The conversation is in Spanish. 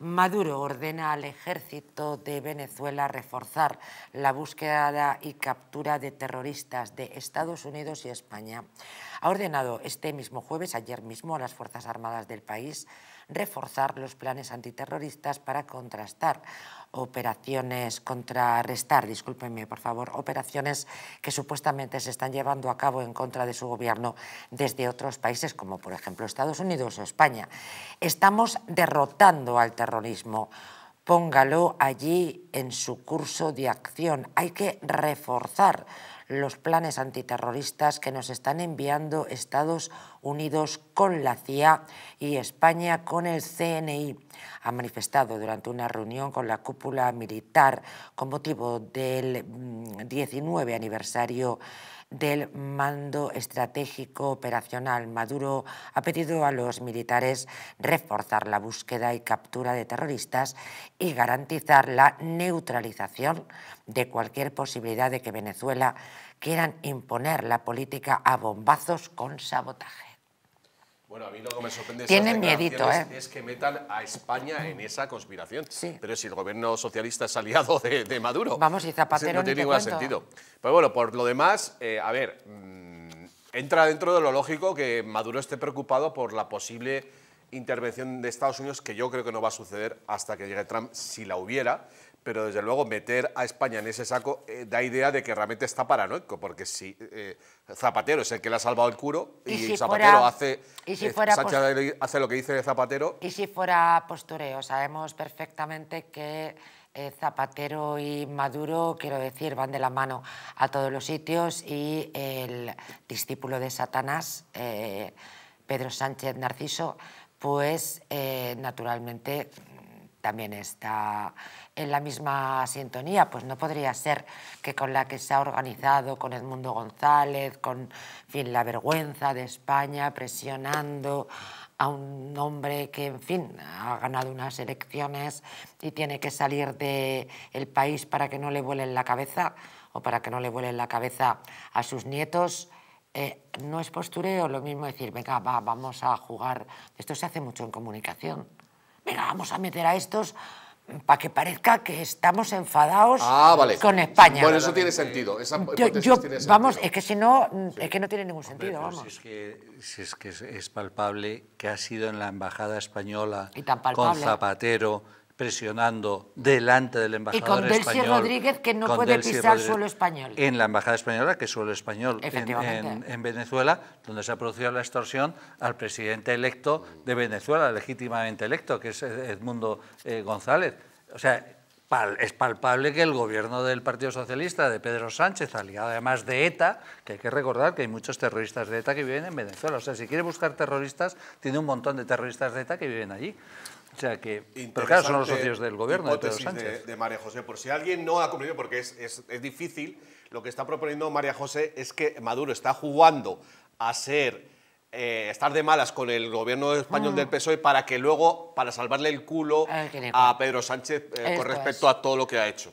Maduro ordena al ejército de Venezuela reforzar la búsqueda y captura de terroristas de Estados Unidos y España. Ha ordenado este mismo jueves, ayer mismo, a las Fuerzas Armadas del país reforzar los planes antiterroristas para contrastar operaciones, contrarrestar, discúlpenme por favor, operaciones que supuestamente se están llevando a cabo en contra de su gobierno desde otros países como por ejemplo Estados Unidos o España. Estamos derrotando al terrorismo póngalo allí en su curso de acción. Hay que reforzar los planes antiterroristas que nos están enviando Estados Unidos con la CIA y España con el CNI. Ha manifestado durante una reunión con la cúpula militar con motivo del 19 mm, aniversario del mando estratégico operacional. Maduro ha pedido a los militares reforzar la búsqueda y captura de terroristas y garantizar la neutralización de cualquier posibilidad de que Venezuela quieran imponer la política a bombazos con sabotaje. Bueno, a mí lo que me sorprende ¿eh? es que metan a España en esa conspiración. Sí. Pero si el gobierno socialista es aliado de, Maduro. Vamos, y Zapatero. No tiene ningún sentido. Pero bueno, por lo demás, eh, a ver, mm, entra dentro de lo lógico que Maduro esté preocupado por la posible intervención de Estados Unidos, que yo creo que no va a suceder hasta que llegue Trump, si la hubiera pero desde luego meter a España en ese saco eh, da idea de que realmente está paranoico, porque si eh, Zapatero es el que le ha salvado el curo y, Zapatero eh, hace, lo que dice Zapatero. Y si fuera postureo, sabemos perfectamente que Zapatero y Maduro, quiero decir, van de la mano a todos los sitios y el discípulo de Satanás, Pedro Sánchez Narciso, pues naturalmente también está en la misma sintonía, pues no podría ser que con la que se ha organizado, con Edmundo González, con fin, la vergüenza de España, presionando a un hombre que, en fin, ha ganado unas elecciones y tiene que salir del país para que no le vuelen la cabeza o para que no le vuelen la cabeza a sus nietos, eh, no es postureo lo mismo decir, venga, vamos a jugar. Esto se hace mucho en comunicación vamos a meter a estos para que parezca que estamos enfadados ah, con España. Bueno, eso tiene sentido. vamos, es que si no, es que no tiene ningún sentido. Si, es que, es palpable que ha sido en la Embajada Española con Zapatero presionando delante del embajador español. Y con Rodríguez, que no puede pisar suelo español. En la embajada española, que es suelo español en, Venezuela, donde se ha producido la extorsión al presidente electo de Venezuela, legítimamente electo, que es Edmundo eh, González. O sea, es palpable que el gobierno del Partido Socialista, de Pedro Sánchez, aliado además de ETA, que hay que recordar que hay muchos terroristas de ETA que viven en Venezuela. O sea, si quiere buscar terroristas, tiene un montón de terroristas de ETA que viven allí. O sea que, pero claro, son los socios del gobierno de Pedro Sánchez. De, María José, por si alguien no ha cumplido, porque es, es difícil, lo que está proponiendo María José es que Maduro está jugando a ser eh, estar de malas con el gobierno español del ah. PSOE para que luego, para salvarle el culo a Pedro Sánchez eh, con respecto a todo lo que ha hecho.